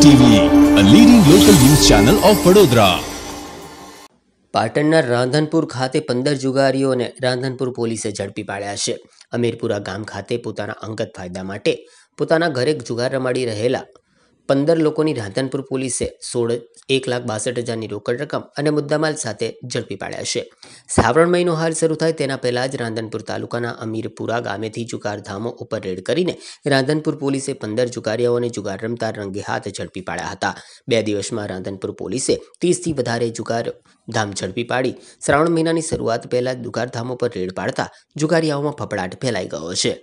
પાટણના રાંધનપુર ખાતે પંદર જુગારીઓને રાંધનપુર પોલીસે ઝડપી પાડ્યા છે અમીરપુરા ગામ ખાતે પોતાના અંગત ફાયદા માટે પોતાના ઘરે જુગાર રમાડી રહેલા પંદર લોકોની રાધનપુર પોલીસે સોળ એક લાખ બાસઠ હજારની રોકડ રકમ અને મુદ્દામાલ સાથે ઝડપી પાડ્યા છે શ્રાવણ મહિનો હાલ શરૂ થાય તેના પહેલાં જ રાંધનપુર તાલુકાના અમીરપુરા ગામેથી જુગારધામો ઉપર રેડ કરીને રાંધનપુર પોલીસે પંદર જુગારીયાઓને જુગાર રમતા રંગે હાથ ઝડપી પાડ્યા હતા બે દિવસમાં રાંધનપુર પોલીસે ત્રીસથી વધારે જુગાર ધામ ઝડપી પાડી શ્રાવણ મહિનાની શરૂઆત પહેલાં જુગારધામો પર રેડ પાડતા જુગારીયાઓમાં ફફડાટ ફેલાઈ ગયો છે